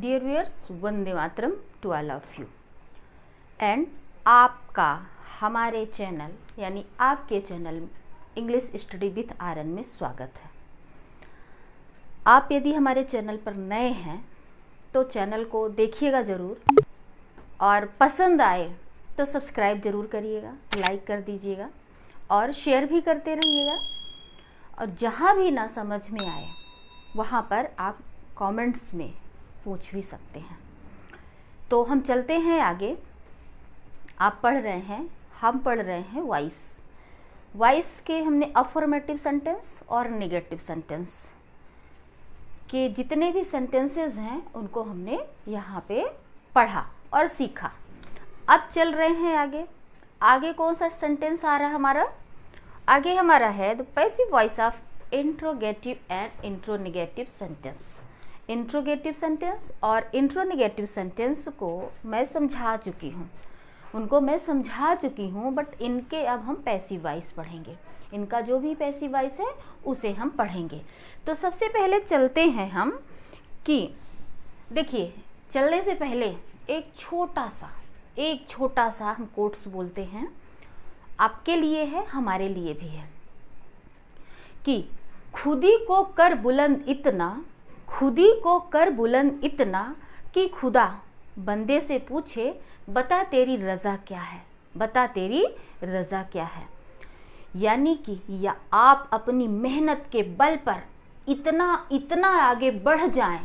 dear viewers वंदे मातरम to I love you and आपका हमारे चैनल यानी आपके channel English study with Aaran में स्वागत है आप यदि हमारे चैनल पर नए हैं तो चैनल को देखिएगा ज़रूर और पसंद आए तो सब्सक्राइब ज़रूर करिएगा लाइक कर दीजिएगा और शेयर भी करते रहिएगा और जहाँ भी ना समझ में आए वहाँ पर आप कमेंट्स में पूछ भी सकते हैं तो हम चलते हैं आगे आप पढ़ रहे हैं हम पढ़ रहे हैं वाइस वाइस के हमने अफॉर्मेटिव सेंटेंस और नेगेटिव सेंटेंस के जितने भी सेंटेंसेस हैं उनको हमने यहाँ पे पढ़ा और सीखा अब चल रहे हैं आगे आगे कौन सा सेंटेंस आ रहा है हमारा आगे हमारा है the passive voice of interrogative and interronegative sentence interrogative sentence और इंट्रोनिगेटिव सेंटेंस को मैं समझा चुकी हूँ उनको मैं समझा चुकी हूँ बट इनके अब हम पैसिव वाइस पढ़ेंगे इनका जो भी पैसिव वाइस है उसे हम पढ़ेंगे तो सबसे पहले चलते हैं हम कि देखिए चलने से पहले एक छोटा सा एक छोटा सा हम कोट्स बोलते हैं आपके लिए है हमारे लिए भी है कि खुदी को कर बुलंद इतना खुदी को कर बुलंद इतना कि खुदा बंदे से पूछे बता तेरी रज़ा क्या है बता तेरी रज़ा क्या है यानी कि या आप अपनी मेहनत के बल पर इतना इतना आगे बढ़ जाएं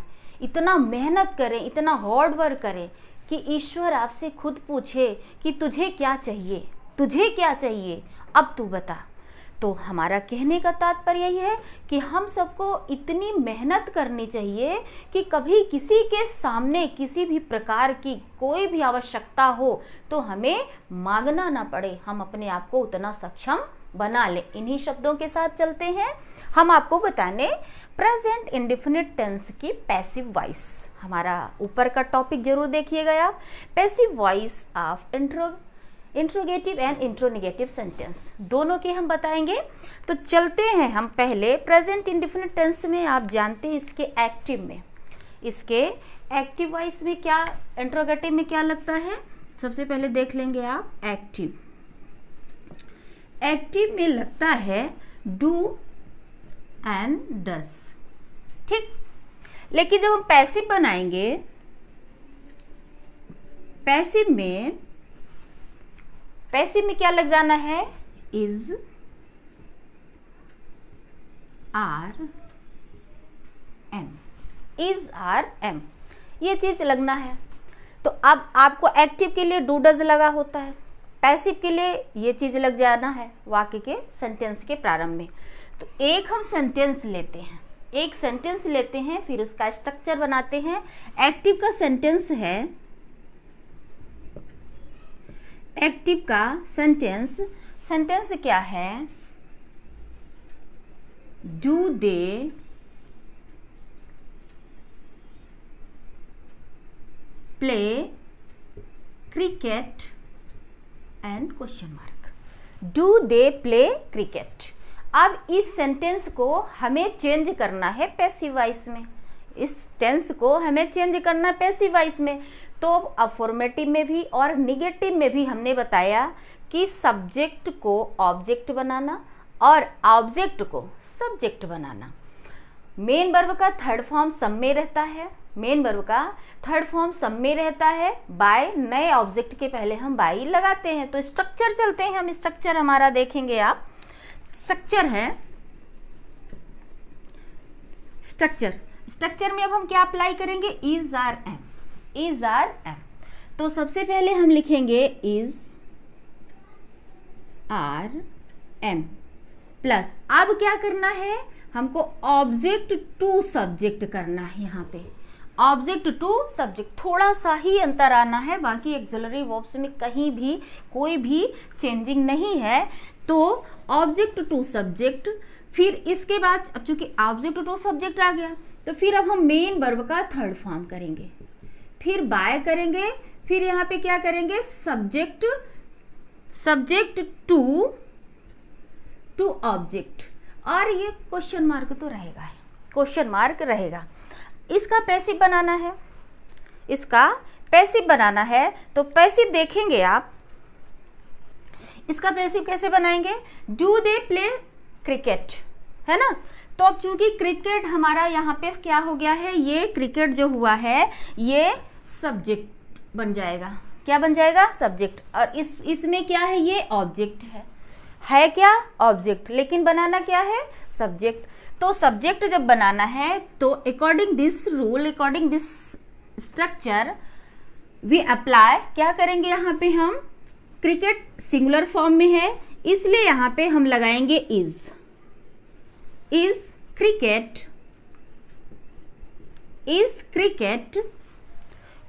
इतना मेहनत करें इतना हार्ड वर्क करें कि ईश्वर आपसे खुद पूछे कि तुझे क्या चाहिए तुझे क्या चाहिए अब तू बता तो हमारा कहने का तात्पर्य यही है कि हम सबको इतनी मेहनत करनी चाहिए कि कभी किसी के सामने किसी भी प्रकार की कोई भी आवश्यकता हो तो हमें मांगना ना पड़े हम अपने आप को उतना सक्षम बना ले इन्हीं शब्दों के साथ चलते हैं हम आपको बताने प्रेजेंट इंडिफिनिट टेंस की पैसिव वॉइस हमारा ऊपर का टॉपिक जरूर देखिएगा आप passive voice of intro interrogative and interronegative sentence दोनों के हम बताएंगे तो चलते हैं हम पहले प्रेजेंट इंडिफिनिट टेंस में आप जानते हैं इसके एक्टिव में इसके एक्टिव वॉइस में क्या इंट्रोगेटिव में क्या लगता है सबसे पहले देख लेंगे आप एक्टिव एक्टिव में लगता है डू एंड डस ठीक लेकिन जब हम पैसिव बनाएंगे पैसिव में पैसिव में क्या लग जाना है is are am is are am ये चीज लगना है तो अब आपको एक्टिव के लिए डू डज लगा होता है पैसिव के लिए ये चीज लग जाना है वाक्य के सेंटेंस के प्रारंभ में तो एक हम सेंटेंस लेते हैं एक सेंटेंस लेते हैं फिर उसका स्ट्रक्चर बनाते हैं एक्टिव का सेंटेंस है एक्टिव का सेंटेंस सेंटेंस क्या है do they play cricket and question mark do they play cricket अब इस सेंटेंस को हमें चेंज करना है पैसिवाइस में इस टेंस को हमें चेंज करना है पैसिवाइस में तो अफॉर्मेटिव में भी और निगेटिव में भी हमने बताया कि सब्जेक्ट को ऑब्जेक्ट बनाना और ऑब्जेक्ट को सब्जेक्ट बनाना मेन वर्ब का थर्ड फॉर्म सम में रहता है मेन वर्ब का थर्ड फॉर्म सम में रहता है बाय नए ऑब्जेक्ट के पहले हम बाई लगाते हैं तो स्ट्रक्चर चलते हैं हम स्ट्रक्चर हमारा देखेंगे आप स्ट्रक्चर है स्ट्रक्चर स्ट्रक्चर में अब हम क्या अप्लाई करेंगे is are am is are am तो सबसे पहले हम लिखेंगे इज आर एम प्लस अब क्या करना है हमको ऑब्जेक्ट टू सब्जेक्ट करना है यहाँ पे ऑब्जेक्ट टू सब्जेक्ट थोड़ा सा ही अंतर आना है बाकी एक्जलरी वर्ब्स में कहीं भी कोई भी चेंजिंग नहीं है तो ऑब्जेक्ट टू सब्जेक्ट फिर इसके बाद अब चूंकि ऑब्जेक्ट टू सब्जेक्ट आ गया तो फिर अब हम मेन वर्ब का थर्ड फॉर्म करेंगे फिर बाय करेंगे फिर यहाँ पे क्या करेंगे subject subject to to object और ये क्वेश्चन मार्क तो रहेगा क्वेश्चन मार्क रहेगा इसका पैसिव बनाना है इसका पैसिव बनाना है तो पैसिव देखेंगे आप इसका प्रेसिव कैसे बनाएंगे डू दे प्ले क्रिकेट है ना तो अब चूंकि क्रिकेट हमारा यहाँ पे क्या हो गया है ये क्रिकेट जो हुआ है ये सब्जेक्ट बन जाएगा क्या बन जाएगा सब्जेक्ट और इस इसमें क्या है ये ऑब्जेक्ट है है क्या ऑब्जेक्ट लेकिन बनाना क्या है सब्जेक्ट तो सब्जेक्ट जब बनाना है तो according this rule according this structure we apply क्या करेंगे यहाँ पे हम क्रिकेट सिंगुलर फॉर्म में है इसलिए यहां पे हम लगाएंगे is is cricket is cricket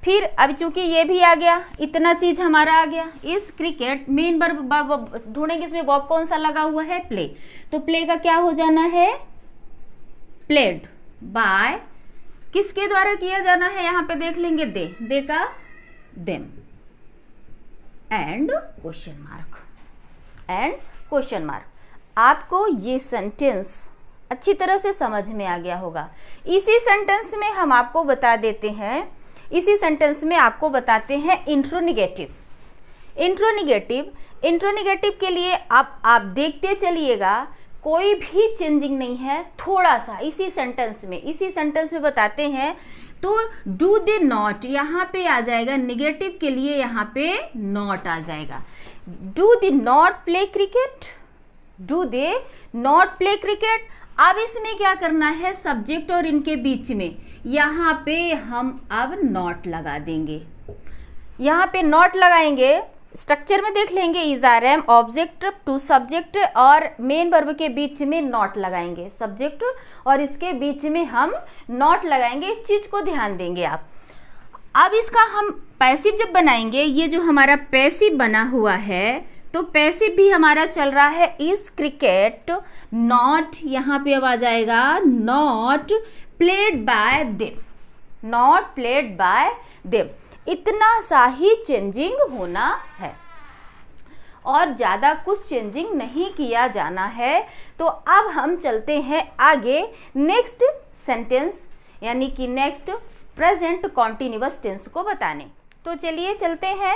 फिर अब चूंकि ये भी आ गया इतना चीज हमारा आ गया इस क्रिकेट मेन वर्ब ढूंढेंगे इसमें वर्ब कौन सा लगा हुआ है प्ले तो प्ले का क्या हो जाना है प्लेड बाय किसके द्वारा किया जाना है यहाँ पे देख लेंगे दे दे का them and question mark and question mark आपको ये सेंटेंस अच्छी तरह से समझ में आ गया होगा इसी सेंटेंस में हम आपको बता देते हैं इसी सेंटेंस में आपको बताते हैं इंट्रोनिगेटिव इंट्रोनिगेटिव इंट्रोनिगेटिव के लिए आप आप देखते चलिएगा कोई भी चेंजिंग नहीं है थोड़ा सा इसी सेंटेंस में इसी सेंटेंस में बताते हैं तो डू दे नॉट यहाँ पे आ जाएगा निगेटिव के लिए यहाँ पे नॉट आ जाएगा do they not play cricket do they not play cricket अब इसमें क्या करना है सब्जेक्ट और इनके बीच में यहाँ पे हम अब नॉट लगा देंगे यहाँ पे नॉट लगाएंगे स्ट्रक्चर में देख लेंगे is are am object to subject और मेन वर्ब के बीच में नॉट लगाएंगे सब्जेक्ट और इसके बीच में हम नॉट लगाएंगे इस चीज़ को ध्यान देंगे आप अब इसका हम पैसिव जब बनाएंगे ये जो हमारा पैसिव बना हुआ है तो पैसिव भी हमारा चल रहा है इस क्रिकेट नॉट यहाँ पे अब आ जाएगा not played by them not played by them इतना सा ही चेंजिंग होना है और ज़्यादा कुछ चेंजिंग नहीं किया जाना है तो अब हम चलते हैं आगे नेक्स्ट सेंटेंस यानी कि नेक्स्ट प्रेजेंट कॉन्टिन्यूस टेंस को बताने तो चलिए चलते हैं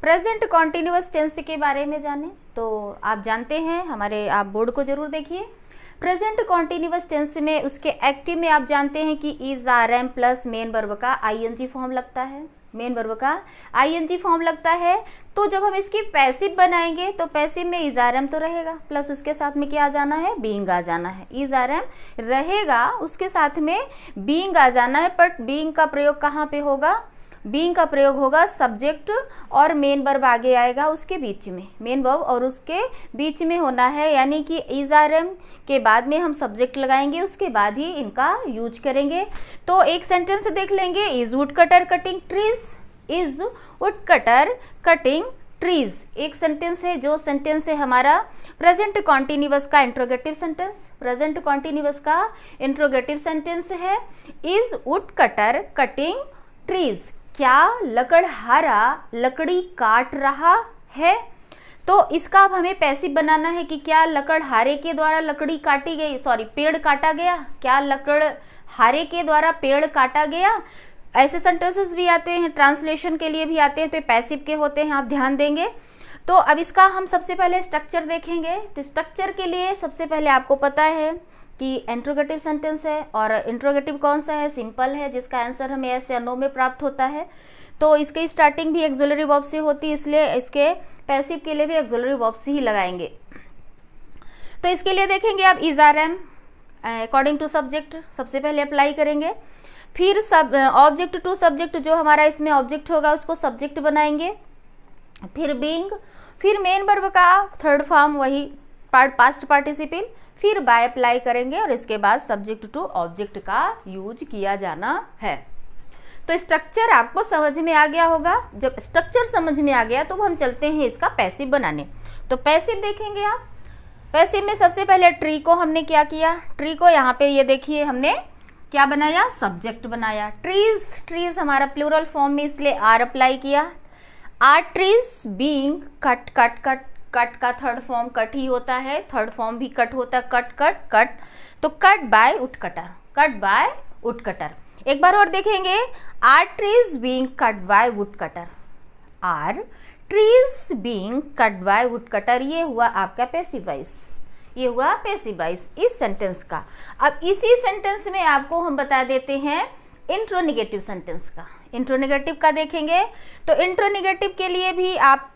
प्रेजेंट कॉन्टिन्यूस टेंस के बारे में जाने तो आप जानते हैं हमारे आप बोर्ड को ज़रूर देखिए प्रेजेंट कॉन्टिन्यूस टेंस में उसके एक्टिव में आप जानते हैं कि is are am plus main verb का आई फॉर्म लगता है मेन वर्ब का आईएनजी फॉर्म लगता है तो जब हम इसकी पैसिव बनाएंगे तो पैसिव में इजारम तो रहेगा प्लस उसके साथ में क्या आ जाना है बींग आ जाना है इजारम रहेगा उसके साथ में बींग आ जाना है बट बींग का प्रयोग कहाँ पे होगा बींग का प्रयोग होगा सब्जेक्ट और मेन वर्ब आगे आएगा उसके बीच में मेन वर्ब और उसके बीच में होना है यानी कि इज आर एम के बाद में हम सब्जेक्ट लगाएंगे उसके बाद ही इनका यूज करेंगे तो एक सेंटेंस देख लेंगे is would woodcutter cutting trees is would woodcutter cutting trees एक सेंटेंस है जो सेंटेंस है हमारा प्रेजेंट कॉन्टिन्यूस का इंट्रोगेटिव सेंटेंस प्रेजेंट कॉन्टिन्यूस का इंट्रोगेटिव सेंटेंस है is would woodcutter cutting trees क्या लकड़हारा लकड़ी काट रहा है तो इसका अब हमें पैसिव बनाना है कि क्या लकड़हारे के द्वारा लकड़ी काटी गई सॉरी पेड़ काटा गया क्या लकड़हारे के द्वारा पेड़ काटा गया ऐसे सेंटेंसेस भी आते हैं ट्रांसलेशन के लिए भी आते हैं तो पैसिव के होते हैं आप ध्यान देंगे तो अब इसका हम सबसे पहले स्ट्रक्चर देखेंगे तो स्ट्रक्चर के लिए सबसे पहले आपको पता है कि इंट्रोगेटिव सेंटेंस है और इंट्रोगेटिव कौन सा है सिंपल है जिसका आंसर हमें एस या नो में प्राप्त होता है तो इसके स्टार्टिंग भी एक्जोलरी वर्ब से होती है इसलिए इसके पैसिव के लिए भी एक्जोलरी वर्ब से ही लगाएंगे तो इसके लिए देखेंगे आप is are am according to subject सबसे पहले अप्लाई करेंगे फिर सब ऑब्जेक्ट टू सब्जेक्ट जो हमारा इसमें ऑब्जेक्ट होगा उसको सब्जेक्ट बनाएंगे फिर बींग फिर मेन वर्ब का थर्ड फॉर्म वही पार्ट पास्ट पार्टिसिपल फिर बाय अप्लाई करेंगे और इसके बाद सब्जेक्ट टू ऑब्जेक्ट का यूज किया जाना है तो स्ट्रक्चर आपको समझ में आ गया होगा जब स्ट्रक्चर समझ में आ गया तो हम चलते हैं इसका पैसिव बनाने तो पैसिव देखेंगे आप पैसिव में सबसे पहले ट्री को हमने क्या किया ट्री को यहाँ पे ये देखिए हमने क्या बनाया सब्जेक्ट बनाया ट्रीज ट्रीज हमारा प्लूरल फॉर्म में इसलिए आर अप्लाई किया are trees being cut cut cut cut का थर्ड फॉर्म कट ही होता है थर्ड फॉर्म भी कट होता है कट कट कट तो cut by woodcutter cut by woodcutter एक बार और देखेंगे are trees being cut by wood are trees being cut by wood ये हुआ आपका पेसिवाइस ये हुआ पेसिवाइस इस सेंटेंस का अब इसी सेंटेंस में आपको हम बता देते हैं इंट्रोनिगेटिव सेंटेंस का इंट्रोनिगेटिव का देखेंगे तो इंट्रोनिगेटिव के लिए भी आप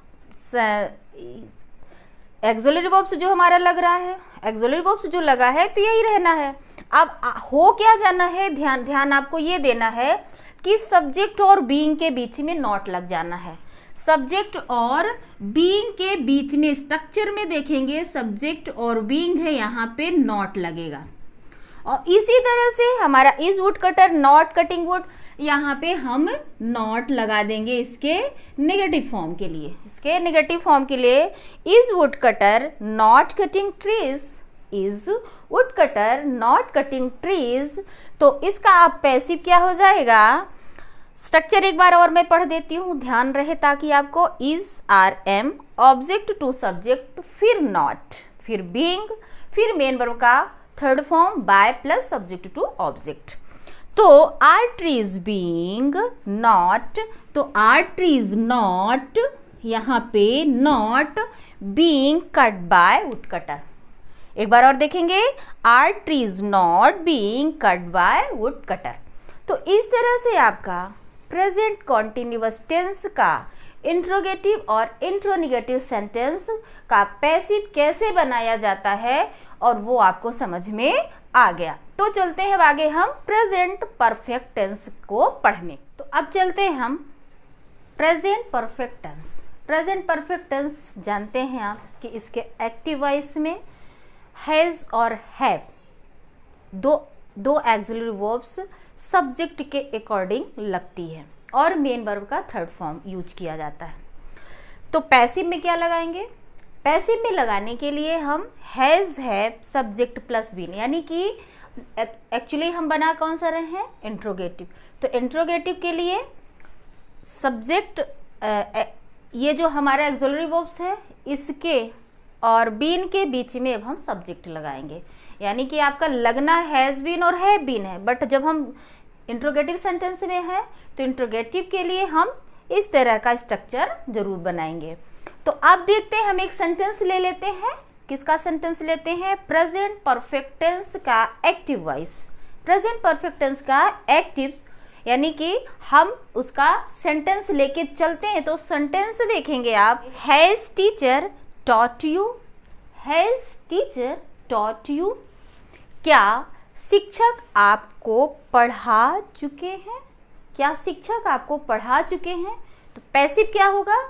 एक्जोलरी बॉब्स जो हमारा लग रहा है एक्जोलरी बॉब्स जो लगा है तो यही रहना है अब हो क्या जाना है ध्यान ध्यान आपको ये देना है कि सब्जेक्ट और बीइंग के बीच में नॉट लग जाना है सब्जेक्ट और बीइंग के बीच में स्ट्रक्चर में देखेंगे सब्जेक्ट और बीइंग है यहाँ पे नॉट लगेगा और इसी तरह से हमारा is would cutter not cutting wood यहाँ पे हम नॉट लगा देंगे इसके नेगेटिव फॉर्म के लिए इसके नेगेटिव फॉर्म के लिए is would cutter not cutting trees is would cutter not cutting trees तो इसका आप पैसिव क्या हो जाएगा स्ट्रक्चर एक बार और मैं पढ़ देती हूँ ध्यान रहे ताकि आपको is are am object to subject फिर नॉट फिर बींग फिर मेन वर्ब का third form by plus subject to object तो इज बींग नॉट तो इज नॉट यहाँ पे not being cut by woodcutter एक बार और देखेंगे are trees not being cut by wood cutter तो इस तरह से आपका प्रेजेंट कॉन्टिन्यूस टेंस का इंट्रोगेटिव और इंट्रोनिगेटिव सेंटेंस का पैसिव कैसे बनाया जाता है और वो आपको समझ में आ गया तो चलते हैं आगे हम प्रेजेंट परफेक्ट टेंस को पढ़ने तो अब चलते हैं हम present perfect tense present perfect tense जानते हैं आप कि इसके एक्टिव वॉइस में हैज़ और हैव दो दो एक्जलरी वर्ब्स सब्जेक्ट के अकॉर्डिंग लगती है और मेन वर्ब का थर्ड फॉर्म यूज किया जाता है तो पैसिव में क्या लगाएंगे पैसिव में लगाने के लिए हम हैज़ है सब्जेक्ट प्लस बीन यानी कि एक्चुअली हम बना कौन सा रहे हैं इंट्रोगेटिव तो इंट्रोगेटिव के लिए सब्जेक्ट ये जो हमारा एक्जोलरी वर्ब्स है इसके और बीन के बीच में अब हम सब्जेक्ट लगाएंगे यानी कि आपका लगना हैज़ बीन और है बीन है बट जब हम इंट्रोगेटिव सेंटेंस में है तो इंट्रोगेटिव के लिए हम इस तरह का स्ट्रक्चर ज़रूर बनाएंगे तो अब देखते हैं हम एक सेंटेंस ले लेते हैं किसका सेंटेंस लेते हैं प्रेजेंट परफेक्ट टेंस का active voice present perfect tense का एक्टिव यानी कि हम उसका सेंटेंस लेके चलते हैं तो सेंटेंस देखेंगे आप has teacher taught you has teacher taught you क्या शिक्षक आपको पढ़ा चुके हैं क्या शिक्षक आपको पढ़ा चुके हैं तो पैसिव क्या होगा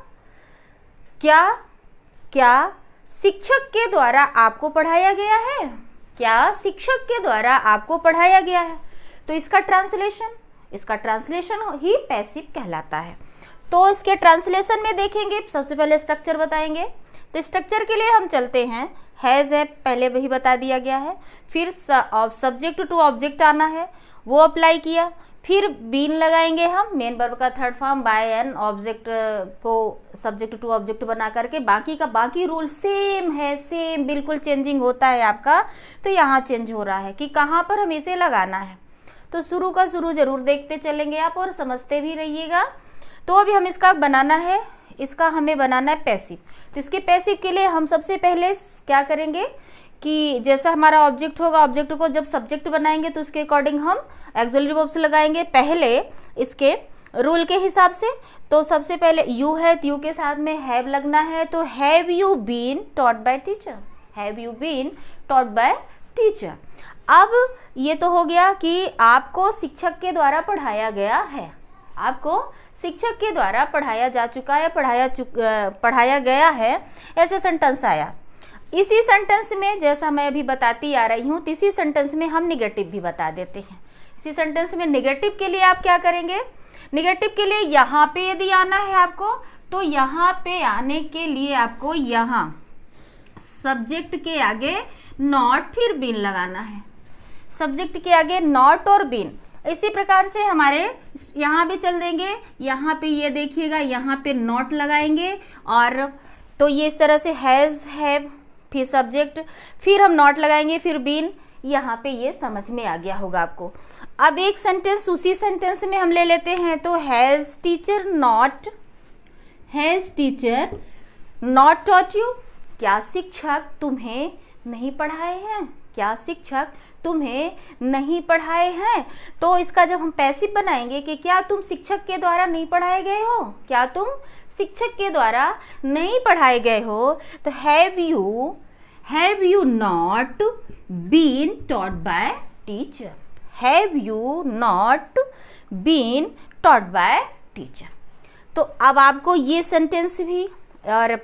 क्या क्या शिक्षक के द्वारा आपको पढ़ाया गया है क्या शिक्षक के द्वारा आपको पढ़ाया गया है तो इसका ट्रांसलेशन इसका ट्रांसलेशन ही पैसिव कहलाता है तो इसके ट्रांसलेशन में देखेंगे सबसे पहले स्ट्रक्चर बताएंगे तो स्ट्रक्चर के लिए हम चलते हैं हैज़ है पहले भी बता दिया गया है फिर सब्जेक्ट टू ऑब्जेक्ट आना है वो अप्लाई किया फिर बीन लगाएंगे हम मेन वर्ब का third form by an object को सब्जेक्ट टू ऑब्जेक्ट बना करके बाकी का बाकी रूल सेम है सेम बिल्कुल चेंजिंग होता है आपका तो यहाँ चेंज हो रहा है कि कहाँ पर हम इसे लगाना है तो शुरू का शुरू जरूर देखते चलेंगे आप और समझते भी रहिएगा तो अभी हम इसका बनाना है इसका हमें बनाना है पैसिव तो इसके पैसिव के लिए हम सबसे पहले क्या करेंगे कि जैसा हमारा ऑब्जेक्ट होगा ऑब्जेक्ट को जब सब्जेक्ट बनाएंगे तो उसके अकॉर्डिंग हम एक्जोलरी वर्ब्स लगाएंगे पहले इसके रूल के हिसाब से तो सबसे पहले यू है तो यू के साथ में हैव लगना है तो have you been taught by teacher have you been taught by teacher अब ये तो हो गया कि आपको शिक्षक के द्वारा पढ़ाया गया है आपको शिक्षक के द्वारा पढ़ाया जा चुका है पढ़ाया चुक पढ़ाया गया है ऐसे सेंटेंस आया इसी सेंटेंस में जैसा मैं अभी बताती आ रही हूँ तो इसी सेंटेंस में हम निगेटिव भी बता देते हैं इसी सेंटेंस में निगेटिव के लिए आप क्या करेंगे निगेटिव के लिए यहाँ पे यदि आना है आपको तो यहाँ पे आने के लिए आपको यहाँ सब्जेक्ट के आगे नॉट फिर बिन लगाना है सब्जेक्ट के आगे नॉट और बिन इसी प्रकार से हमारे यहाँ भी चल देंगे यहाँ पे ये यह देखिएगा यहाँ पे नॉट लगाएंगे और तो ये इस तरह से हैज़ हैव फिर सब्जेक्ट फिर हम नॉट लगाएंगे फिर बीन यहाँ पे ये समझ में आ गया होगा आपको अब एक सेंटेंस उसी सेंटेंस में हम ले लेते हैं तो has teacher not has teacher not taught you क्या शिक्षक तुम्हें नहीं पढ़ाए हैं क्या शिक्षक तुम्हें नहीं पढ़ाए हैं तो इसका जब हम पैसिव बनाएंगे कि क्या तुम शिक्षक के द्वारा नहीं पढ़ाए गए हो क्या तुम शिक्षक के द्वारा नहीं पढ़ाए गए हो तो have you have you not been taught by teacher have you not been taught by teacher तो अब आपको ये सेंटेंस भी और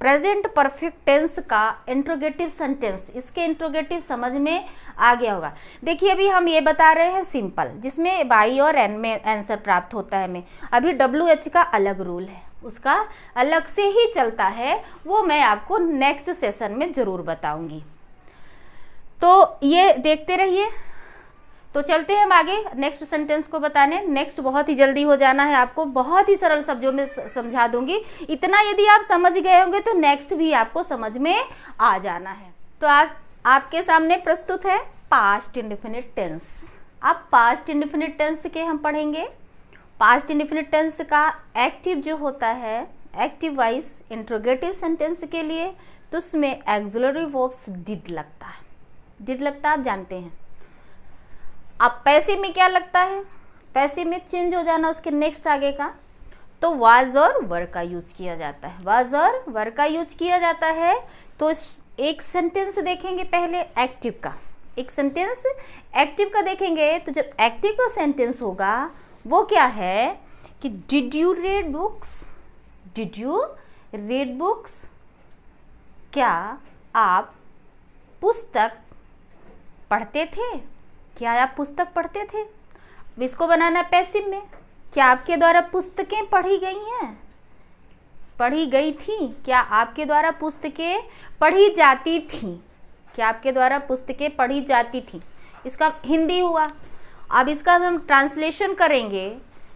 प्रेजेंट परफेक्ट टेंस का इंट्रोगेटिव सेंटेंस इसके इंट्रोगेटिव समझ में आ गया होगा देखिए अभी हम ये बता रहे हैं सिंपल जिसमें बाई और एन में आंसर प्राप्त होता है हमें अभी डब्ल्यू एच का अलग रूल है उसका अलग से ही चलता है वो मैं आपको नेक्स्ट सेशन में ज़रूर बताऊंगी तो ये देखते रहिए तो चलते हैं हम आगे नेक्स्ट सेंटेंस को बताने नेक्स्ट बहुत ही जल्दी हो जाना है आपको बहुत ही सरल शब्दों में समझा दूंगी इतना यदि आप समझ गए होंगे तो नेक्स्ट भी आपको समझ में आ जाना है तो आज आपके सामने प्रस्तुत है पास्ट इंडिफिनिट टेंस आप पास्ट इंडिफिनिट टेंस के हम पढ़ेंगे पास्ट इंडिफिनिट टेंस का एक्टिव जो होता है एक्टिव वाइज इंट्रोगेटिव सेंटेंस के लिए तो उसमें एक्जुलरी वर्ब्स डिड लगता है डिड लगता आप जानते हैं अब पैसे में क्या लगता है पैसे में चेंज हो जाना उसके नेक्स्ट आगे का तो वाज और वर का यूज किया जाता है वाज और वर का यूज किया जाता है तो एक सेंटेंस देखेंगे पहले एक्टिव का एक सेंटेंस एक्टिव का देखेंगे तो जब एक्टिव का सेंटेंस होगा वो क्या है कि did you read books did you read books क्या आप पुस्तक पढ़ते थे क्या आप पुस्तक पढ़ते थे अब इसको बनाना पैसिव में क्या आपके द्वारा पुस्तकें पढ़ी गई हैं पढ़ी गई थी क्या आपके द्वारा पुस्तकें पढ़ी जाती थी क्या आपके द्वारा पुस्तकें पढ़ी जाती थी इसका हिंदी हुआ अब इसका हम ट्रांसलेशन करेंगे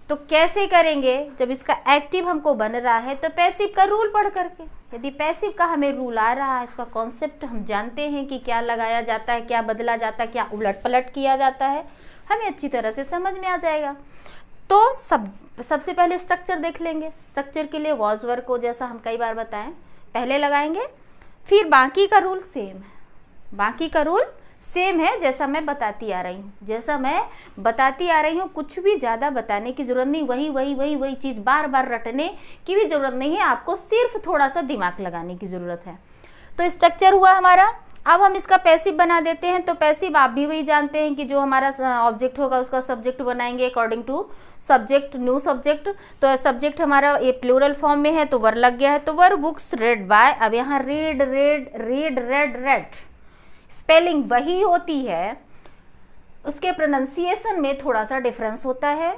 तो कैसे करेंगे जब इसका एक्टिव हमको बन रहा है तो पैसिव का रूल पढ़ करके यदि पैसिव का हमें रूल आ रहा है इसका कॉन्सेप्ट हम जानते हैं कि क्या लगाया जाता है क्या बदला जाता है क्या उलट पलट किया जाता है हमें अच्छी तरह से समझ में आ जाएगा तो सब सबसे पहले स्ट्रक्चर देख लेंगे स्ट्रक्चर के लिए वॉज वर्क को जैसा हम कई बार बताएं पहले लगाएंगे फिर बाकी का रूल सेम है बाकी का रूल सेम है जैसा मैं बताती आ रही हूँ जैसा मैं बताती आ रही हूँ कुछ भी ज़्यादा बताने की ज़रूरत नहीं वही वही वही वही चीज़ बार बार रटने की भी ज़रूरत नहीं है आपको सिर्फ थोड़ा सा दिमाग लगाने की ज़रूरत है तो स्ट्रक्चर हुआ हमारा अब हम इसका पैसिव बना देते हैं तो पैसिव आप भी वही जानते हैं कि जो हमारा ऑब्जेक्ट होगा उसका सब्जेक्ट बनाएंगे according to subject new subject तो सब्जेक्ट हमारा ये प्लूरल फॉर्म में है तो वर लग गया है तो वर बुक्स रेड बाय अब यहाँ read read read read read spelling वही होती है उसके प्रोनाउंसिएशन में थोड़ा सा डिफरेंस होता है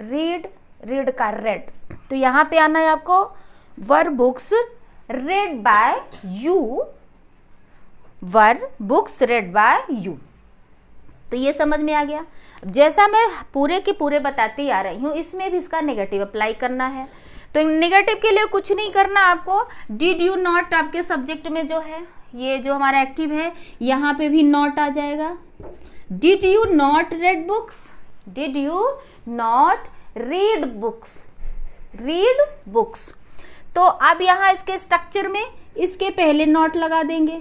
रीड रीड का रेड तो यहां पे आना है आपको were books read by you were books read by you तो ये समझ में आ गया जैसा मैं पूरे के पूरे बताती आ रही हूं इसमें भी इसका नेगेटिव अप्लाई करना है तो नेगेटिव के लिए कुछ नहीं करना आपको डिड यू नॉट आपके सब्जेक्ट में जो है ये जो हमारा एक्टिव है यहाँ पे भी नॉट आ जाएगा did you not read books did you not read books read books तो अब यहाँ इसके स्ट्रक्चर में इसके पहले नॉट लगा देंगे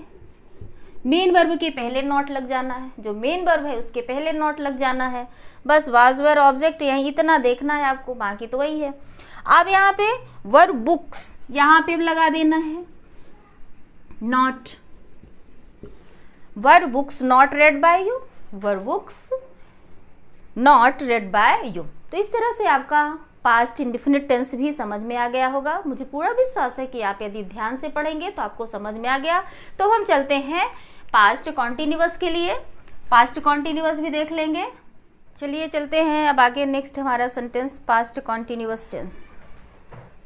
मेन वर्ब के पहले नॉट लग जाना है जो मेन वर्ब है उसके पहले नॉट लग जाना है बस वाज वर ऑब्जेक्ट यही इतना देखना है आपको बाकी तो वही है अब यहाँ पे वर्ब बुक्स यहाँ पे लगा देना है not were books not read by you were books not read by you तो इस तरह से आपका पास्ट इंडिफिनिट टेंस भी समझ में आ गया होगा मुझे पूरा विश्वास है कि आप यदि ध्यान से पढ़ेंगे तो आपको समझ में आ गया तो हम चलते हैं पास्ट कॉन्टिन्यूस के लिए पास्ट कॉन्टिन्यूस भी देख लेंगे चलिए चलते हैं अब आगे नेक्स्ट हमारा sentence past continuous tense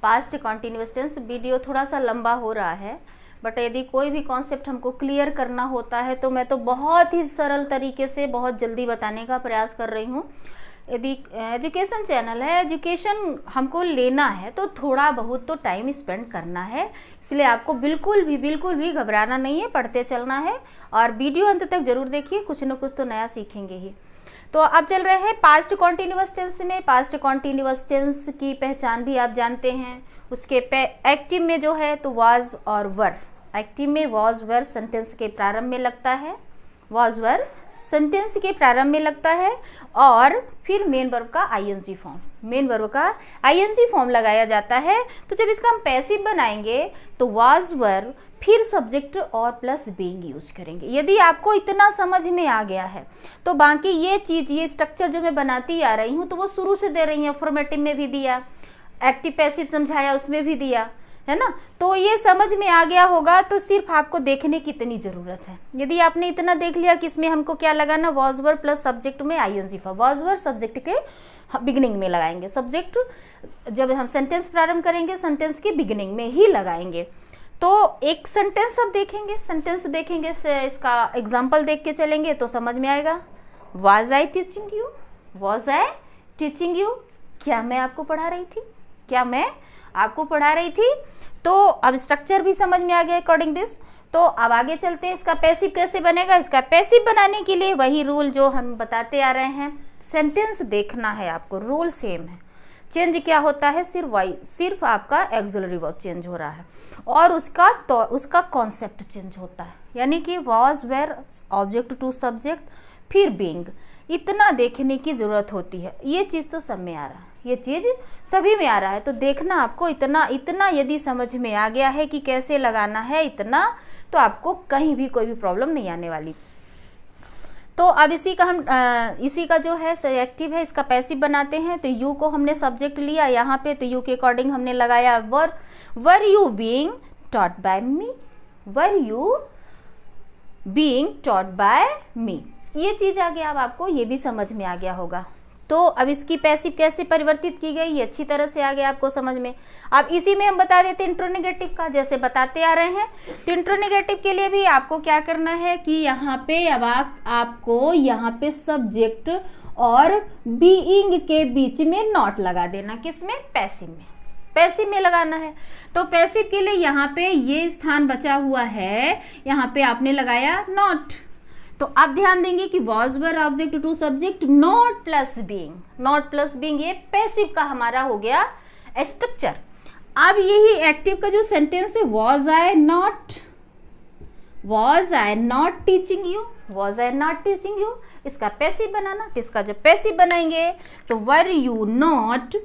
past continuous tense video थोड़ा सा लंबा हो रहा है बट यदि कोई भी कॉन्सेप्ट हमको क्लियर करना होता है तो मैं तो बहुत ही सरल तरीके से बहुत जल्दी बताने का प्रयास कर रही हूँ यदि एजुकेशन चैनल है एजुकेशन हमको लेना है तो थोड़ा बहुत तो टाइम स्पेंड करना है इसलिए आपको बिल्कुल भी बिल्कुल भी घबराना नहीं है पढ़ते चलना है और वीडियो अंत तक जरूर देखिए कुछ ना कुछ तो नया सीखेंगे ही तो अब चल रहे हैं पास्ट कॉन्टीन्यूस टेंस में पास्ट कॉन्टीन्यूस टेंस की पहचान भी आप जानते हैं उसके एक्टिव में जो है तो वाज और वर एक्टिव में वॉज वर सेंटेंस के प्रारंभ में लगता है वॉज वर सेंटेंस के प्रारंभ में लगता है और फिर मेन वर्ब का आईएनजी फॉर्म मेन वर्ब का आईएनजी फॉर्म लगाया जाता है तो जब इसका हम पैसिव बनाएंगे तो वॉज वर फिर सब्जेक्ट और प्लस बींग यूज करेंगे यदि आपको इतना समझ में आ गया है तो बाकी ये चीज़ ये स्ट्रक्चर जो मैं बनाती आ रही हूँ तो वो शुरू से दे रही है फॉर्मेटिव में भी दिया एक्टिव पैसिव समझाया उसमें भी दिया है ना तो ये समझ में आ गया होगा तो सिर्फ आपको देखने की इतनी ज़रूरत है यदि आपने इतना देख लिया कि इसमें हमको क्या लगाना वॉजवर प्लस सब्जेक्ट में I N G for was were subject के बिगनिंग में लगाएंगे सब्जेक्ट जब हम सेंटेंस प्रारंभ करेंगे सेंटेंस के बिगनिंग में ही लगाएंगे तो एक सेंटेंस अब देखेंगे सेंटेंस देखेंगे से इसका एग्जाम्पल देख के चलेंगे तो समझ में आएगा was I teaching you was I teaching you क्या मैं आपको पढ़ा रही थी क्या मैं आपको पढ़ा रही थी तो अब स्ट्रक्चर भी समझ में आ गया अकॉर्डिंग दिस तो अब आगे चलते हैं इसका पैसिव कैसे बनेगा इसका पैसिव बनाने के लिए वही रूल जो हम बताते आ रहे हैं सेंटेंस देखना है आपको रूल सेम है चेंज क्या होता है सिर्फ वाई सिर्फ आपका एग्जोलरी वर्ब चेंज हो रहा है और उसका तो उसका कॉन्सेप्ट चेंज होता है यानी कि was were object to subject फिर बींग इतना देखने की ज़रूरत होती है ये चीज़ तो सब में आ रहा है ये चीज़ सभी में आ रहा है तो देखना आपको इतना इतना यदि समझ में आ गया है कि कैसे लगाना है इतना तो आपको कहीं भी कोई भी प्रॉब्लम नहीं आने वाली तो अब इसी का हम आ, इसी का जो है एक्टिव है इसका पैसिव बनाते हैं तो यू को हमने सब्जेक्ट लिया यहाँ पे तो यू के अकॉर्डिंग हमने लगाया were were you being taught by me were you being taught by me ये चीज़ आ गया अब आपको ये भी समझ में आ गया होगा तो अब इसकी पैसिव कैसे परिवर्तित की गई ये अच्छी तरह से आ गया आपको समझ में अब इसी में हम बता देते हैं इंट्रोनेगेटिव का जैसे बताते आ रहे हैं तो इंट्रोनेगेटिव के लिए भी आपको क्या करना है कि यहाँ पे अब आप आपको यहाँ पे सब्जेक्ट और बीइंग के बीच में नॉट लगा देना किस में पैसिव में पैसिव में लगाना है तो पैसिव के लिए यहाँ पे ये स्थान बचा हुआ है यहाँ पे आपने लगाया नॉट तो अब ध्यान देंगे कि was were object to subject not plus being not plus being ये पैसिव का हमारा हो गया स्ट्रक्चर अब यही एक्टिव का जो सेंटेंस है was I not was I not teaching you was I not teaching you इसका पैसिव बनाना किसका जब पैसिव बनाएंगे तो were you not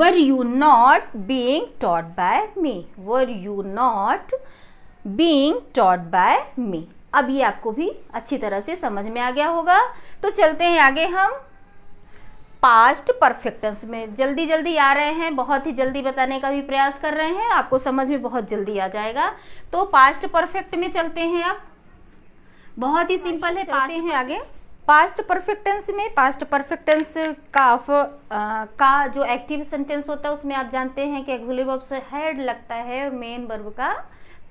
were you not being taught by me were you not being taught by me अब ये आपको भी अच्छी तरह से समझ में आ गया होगा तो चलते हैं आगे हम पास्ट परफेक्टेंस में जल्दी जल्दी आ रहे हैं बहुत ही जल्दी बताने का भी प्रयास कर रहे हैं आपको समझ में बहुत जल्दी आ जाएगा तो पास्ट परफेक्ट में चलते हैं अब बहुत ही सिंपल है चलते हैं आगे पास्ट परफेक्टेंस में पास्ट परफेक्टेंस का ऑफ का जो एक्टिव सेंटेंस होता है उसमें आप जानते हैं कि एक्सुलेब ऑफ हेड लगता है मेन वर्ब का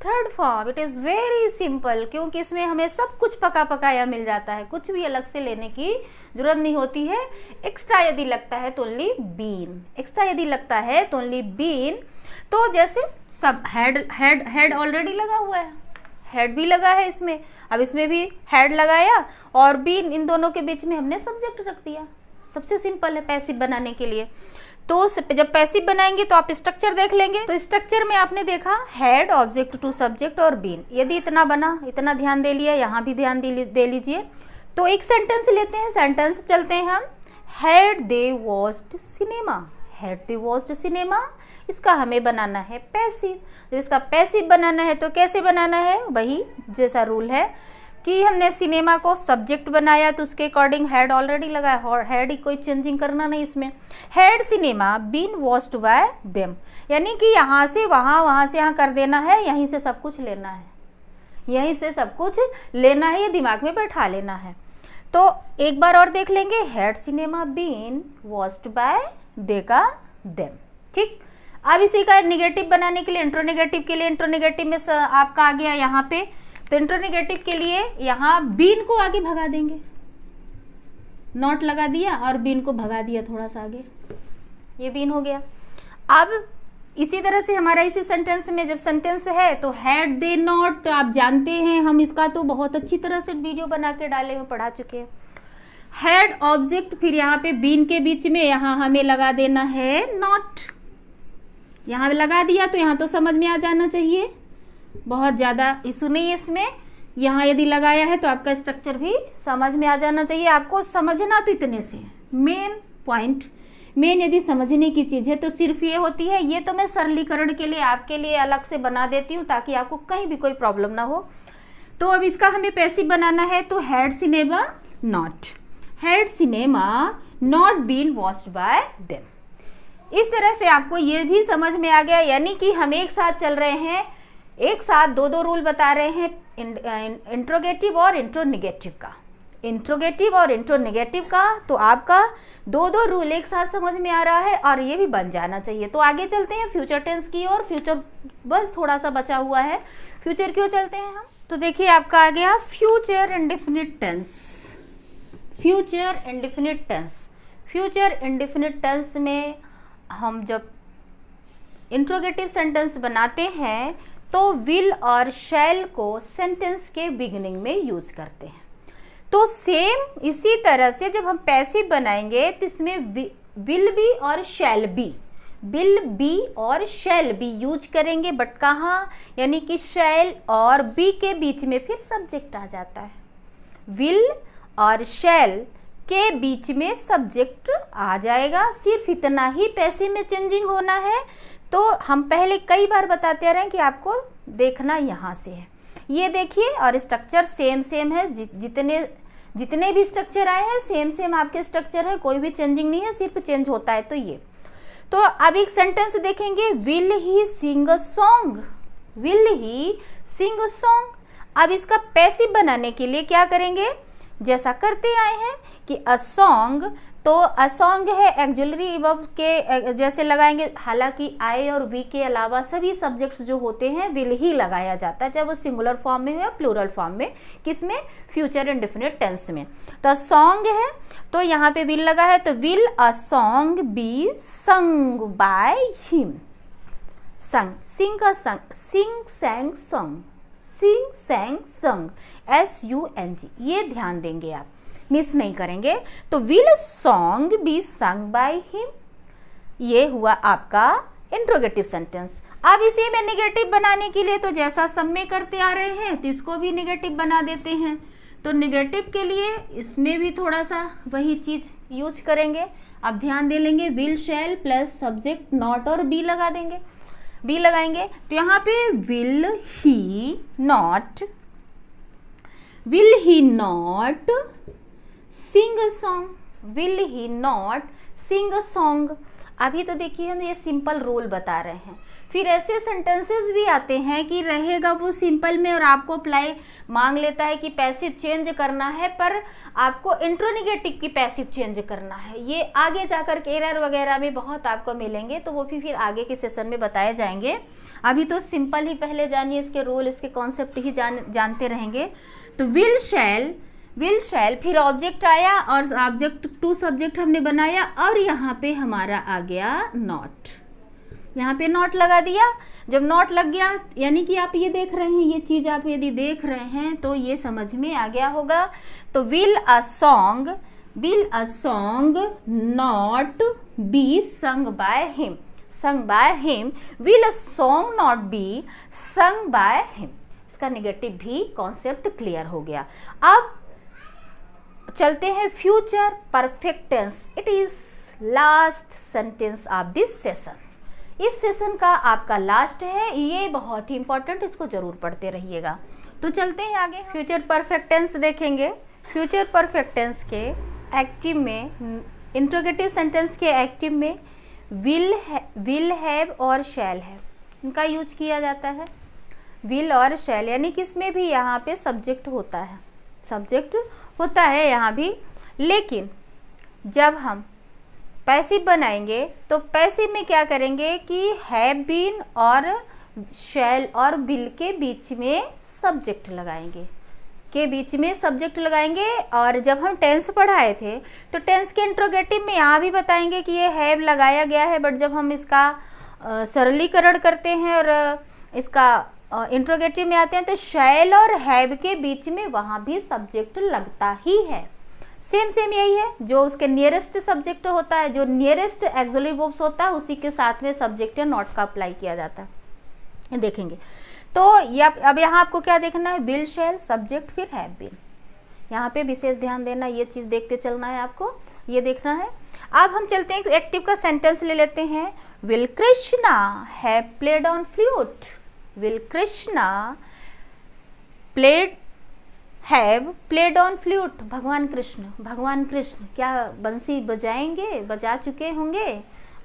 third form it is very simple क्योंकि इसमें हमें सब कुछ पका पकाया मिल जाता है कुछ भी अलग से लेने की जरूरत नहीं होती है एक्स्ट्रा यदि लगता है तो ओनली बीन एक्स्ट्रा यदि लगता है तो ओनली बीन तो जैसे सब हेड हेड हेड ऑलरेडी लगा हुआ है हेड भी लगा है इसमें अब इसमें भी हेड लगाया और बीन इन दोनों के बीच में हमने सब्जेक्ट रख दिया सबसे सिंपल है पैसिव बनाने के लिए तो जब पैसिव बनाएंगे तो आप स्ट्रक्चर देख लेंगे तो स्ट्रक्चर में आपने देखा हेड ऑब्जेक्ट टू सब्जेक्ट और बीन यदि इतना बना इतना ध्यान दे लिया यहाँ भी ध्यान दे लीजिए तो एक सेंटेंस लेते हैं सेंटेंस चलते हैं हम had they watched cinema had they watched cinema इसका हमें बनाना है पैसिव जब इसका पैसिव बनाना है तो कैसे बनाना है वही जैसा रूल है कि हमने सिनेमा को सब्जेक्ट बनाया तो उसके अकॉर्डिंग हेड ऑलरेडी लगाया और हेड ही कोई चेंजिंग करना नहीं इसमें had cinema been watched by them यानी कि यहाँ से वहाँ वहाँ से यहाँ कर देना है यहीं से सब कुछ लेना है यहीं से सब कुछ लेना है ये दिमाग में बैठा लेना है तो एक बार और देख लेंगे had cinema been watched by they का देम ठीक अब इसी का निगेटिव बनाने के लिए इंट्रोनेगेटिव के लिए इंट्रोनेगेटिव में आपका आ गया यहाँ पे तो इंट्रोनिगेटिव के लिए यहाँ बीन को आगे भगा देंगे नॉट लगा दिया और बीन को भगा दिया थोड़ा सा आगे ये बीन हो गया अब इसी तरह से हमारा इसी सेंटेंस में जब सेंटेंस है तो हैड दे नॉट आप जानते हैं हम इसका तो बहुत अच्छी तरह से वीडियो बना के डाले हुए पढ़ा चुके हैं हैड ऑब्जेक्ट फिर यहाँ पे बीन के बीच में यहां हमें लगा देना है नॉट यहां लगा दिया तो यहां तो समझ में आ जाना चाहिए बहुत ज़्यादा इशू नहीं है इसमें यहाँ यदि लगाया है तो आपका स्ट्रक्चर भी समझ में आ जाना चाहिए आपको समझना तो इतने से मेन पॉइंट मेन यदि समझने की चीज़ है तो सिर्फ ये होती है ये तो मैं सरलीकरण के लिए आपके लिए अलग से बना देती हूँ ताकि आपको कहीं भी कोई प्रॉब्लम ना हो तो अब इसका हमें पैसिव बनाना है तो had cinema not had cinema not been watched by them इस तरह से आपको ये भी समझ में आ गया यानी कि हम एक साथ चल रहे हैं एक साथ दो दो रूल बता रहे हैं इंट्रोगेटिव और इंट्रोनिगेटिव का इंट्रोगेटिव और इंट्रोनिगेटिव का तो आपका दो दो रूल एक साथ समझ में आ रहा है और ये भी बन जाना चाहिए तो आगे चलते हैं फ्यूचर टेंस की और फ्यूचर बस थोड़ा सा बचा हुआ है फ्यूचर क्यों चलते हैं हम तो देखिए आपका आ गया future indefinite tense future indefinite tense future indefinite tense में हम जब इंट्रोगेटिव सेंटेंस बनाते हैं तो विल और शैल को सेंटेंस के बिगिनिंग में यूज़ करते हैं तो सेम इसी तरह से जब हम पैसिव बनाएंगे तो इसमें विल बी और शैल बी विल बी और शैल बी यूज करेंगे बट कहाँ यानी कि शैल और बी के बीच में फिर सब्जेक्ट आ जाता है विल और शैल के बीच में सब्जेक्ट आ जाएगा सिर्फ इतना ही पैसे में चेंजिंग होना है तो हम पहले कई बार बताते रहे कि आपको देखना यहाँ से है ये देखिए और स्ट्रक्चर सेम सेम है जि, जितने जितने भी स्ट्रक्चर आए हैं सेम सेम आपके स्ट्रक्चर है कोई भी चेंजिंग नहीं है सिर्फ चेंज होता है तो ये तो अब एक सेंटेंस देखेंगे will he sing song will he sing song अब इसका पैसिव बनाने के लिए क्या करेंगे जैसा करते आए हैं कि अ सॉन्ग तो असोंग है एक्जुलरी वर्ब के जैसे लगाएंगे हालांकि आई और वी के अलावा सभी सब्जेक्ट्स जो होते हैं विल ही लगाया जाता है चाहे वो सिंगुलर फॉर्म में हो या प्लूरल फॉर्म में किस में फ्यूचर डिफिनेट टेंस में तो असोंग है तो यहाँ पे विल लगा है तो will a song be sung by him sung sing का संग सिंग सेंग संग सिंग सेंग संग एस यू एन जी ये ध्यान देंगे आप मिस नहीं करेंगे तो will song be sung by him ये हुआ आपका इंट्रोगेटिव सेंटेंस अब इसी में निगेटिव बनाने के लिए तो जैसा सब में करते आ रहे हैं तो इसको भी निगेटिव बना देते हैं तो निगेटिव के लिए इसमें भी थोड़ा सा वही चीज़ यूज करेंगे अब ध्यान दे लेंगे will shall plus subject not और बी लगा देंगे बी लगाएंगे तो यहाँ पे will he not will he not sing song will he not sing song अभी तो देखिए हम ये सिंपल रोल बता रहे हैं फिर ऐसे सेंटेंसेस भी आते हैं कि रहेगा वो सिंपल में और आपको अप्लाई मांग लेता है कि पैसिव चेंज करना है पर आपको इंट्रोनिगेटिव की पैसिव चेंज करना है ये आगे जाकर के एरर वगैरह में बहुत आपको मिलेंगे तो वो भी फिर आगे के सेशन में बताए जाएंगे अभी तो सिंपल ही पहले जानिए इसके रोल इसके कॉन्सेप्ट ही जान जानते रहेंगे तो विल शैल विल शैल फिर ऑब्जेक्ट आया और ऑब्जेक्ट टू सब्जेक्ट हमने बनाया और यहाँ पे हमारा आ गया नॉट यहाँ पे नॉट लगा दिया जब नॉट लग गया यानी कि आप ये देख रहे हैं ये चीज आप यदि देख रहे हैं तो ये समझ में आ गया होगा तो will a song will a song not be sung by him sung by him will a song not be sung by him इसका नेगेटिव भी कॉन्सेप्ट क्लियर हो गया अब चलते हैं future perfect tense it is last sentence of this session इस सेशन का आपका लास्ट है ये बहुत ही इंपॉर्टेंट इसको जरूर पढ़ते रहिएगा तो चलते हैं आगे फ्यूचर परफेक्टेंस देखेंगे फ्यूचर परफेक्टेंस के एक्टिव में इंट्रोगेटिव सेंटेंस के एक्टिव में विल विल हैव और शैल हैव इनका यूज किया जाता है विल और शैल यानी कि इसमें भी यहाँ पे सब्जेक्ट होता है सब्जेक्ट होता है यहाँ भी लेकिन जब हम पैसिव बनाएंगे तो पैसिव में क्या करेंगे कि हैव बीन और शैल और बिल के बीच में सब्जेक्ट लगाएंगे के बीच में सब्जेक्ट लगाएंगे और जब हम टेंस पढ़ाए थे तो टेंस के इंट्रोगेटिव में यहाँ भी बताएंगे कि ये हैव लगाया गया है बट जब हम इसका सरलीकरण करते हैं और इसका इंट्रोगेटिव में आते हैं तो शैल और हैव के बीच में वहाँ भी सब्जेक्ट लगता ही है सेम सेम यही है जो उसके नियरेस्ट सब्जेक्ट होता है जो नियरेस्ट एक्जोलि वोब्स होता है उसी के साथ में सब्जेक्ट या नॉट का अप्लाई किया जाता है देखेंगे तो या, अब यहाँ आपको क्या देखना है बिल शैल सब्जेक्ट फिर हैव बिल यहाँ पे विशेष ध्यान देना ये चीज़ देखते चलना है आपको ये देखना है अब हम चलते हैं एक्टिव का सेंटेंस ले लेते हैं will Krishna have played on flute will krishna played have played on flute भगवान कृष्ण भगवान कृष्ण क्या बंसी बजाएंगे बजा चुके होंगे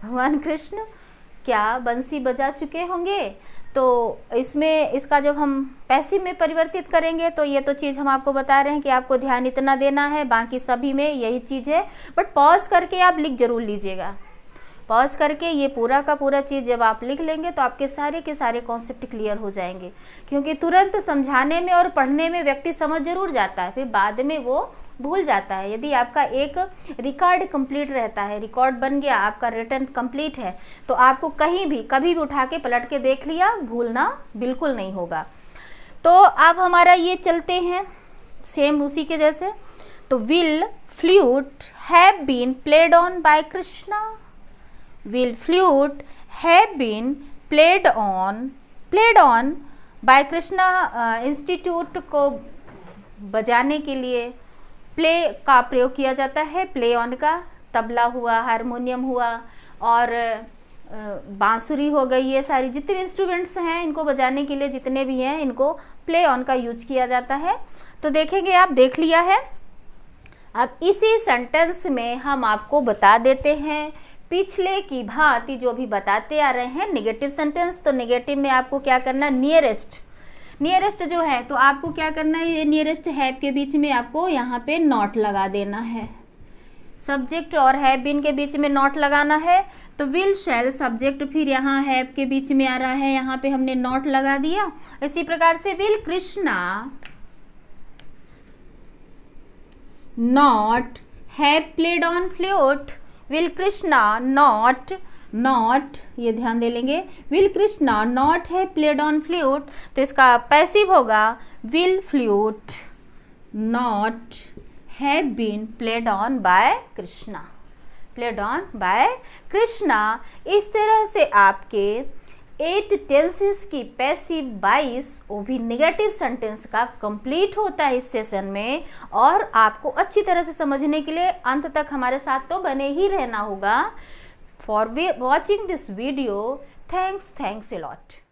भगवान कृष्ण क्या बंसी बजा चुके होंगे तो इसमें इसका जब हम पैसिव में परिवर्तित करेंगे तो ये तो चीज़ हम आपको बता रहे हैं कि आपको ध्यान इतना देना है बाकी सभी में यही चीज़ है बट पॉज करके आप लिख जरूर लीजिएगा पॉज करके ये पूरा का पूरा चीज़ जब आप लिख लेंगे तो आपके सारे के सारे कॉन्सेप्ट क्लियर हो जाएंगे क्योंकि तुरंत समझाने में और पढ़ने में व्यक्ति समझ जरूर जाता है फिर बाद में वो भूल जाता है यदि आपका एक रिकॉर्ड कंप्लीट रहता है रिकॉर्ड बन गया आपका रिटर्न कंप्लीट है तो आपको कहीं भी कभी भी उठा के पलट के देख लिया भूलना बिल्कुल नहीं होगा तो अब हमारा ये चलते हैं सेम उसी के जैसे तो will flute have been played on by Krishna will flute have been played on played on by krishna uh, institute को बजाने के लिए प्ले का प्रयोग किया जाता है प्ले ऑन का तबला हुआ harmonium हुआ और uh, बांसुरी हो गई ये सारी जितने भी इंस्ट्रूमेंट्स हैं इनको बजाने के लिए जितने भी हैं इनको प्ले ऑन का यूज किया जाता है तो देखेंगे आप देख लिया है अब इसी सेंटेंस में हम आपको बता देते हैं पिछले की भांति जो भी बताते आ रहे हैं निगेटिव सेंटेंस तो निगेटिव में आपको क्या करना नियरेस्ट नियरेस्ट जो है तो आपको क्या करना है ये नियरेस्ट हैप के बीच में आपको यहाँ पे नॉट लगा देना है सब्जेक्ट और हैप बिन के बीच में नॉट लगाना है तो विल शेल सब्जेक्ट फिर यहाँ हैप के बीच में आ रहा है यहाँ पे हमने नॉट लगा दिया इसी प्रकार से will Krishna not have played on flute will Krishna not not ये ध्यान दे लेंगे will Krishna not have played on flute तो इसका पैसिव होगा will flute not have been played on by Krishna played on by Krishna इस तरह से आपके एट टेंसेस की पैसिव बाइस वो भी निगेटिव सेंटेंस का कंप्लीट होता है इस सेशन में और आपको अच्छी तरह से समझने के लिए अंत तक हमारे साथ तो बने ही रहना होगा for watching this video thanks thanks a lot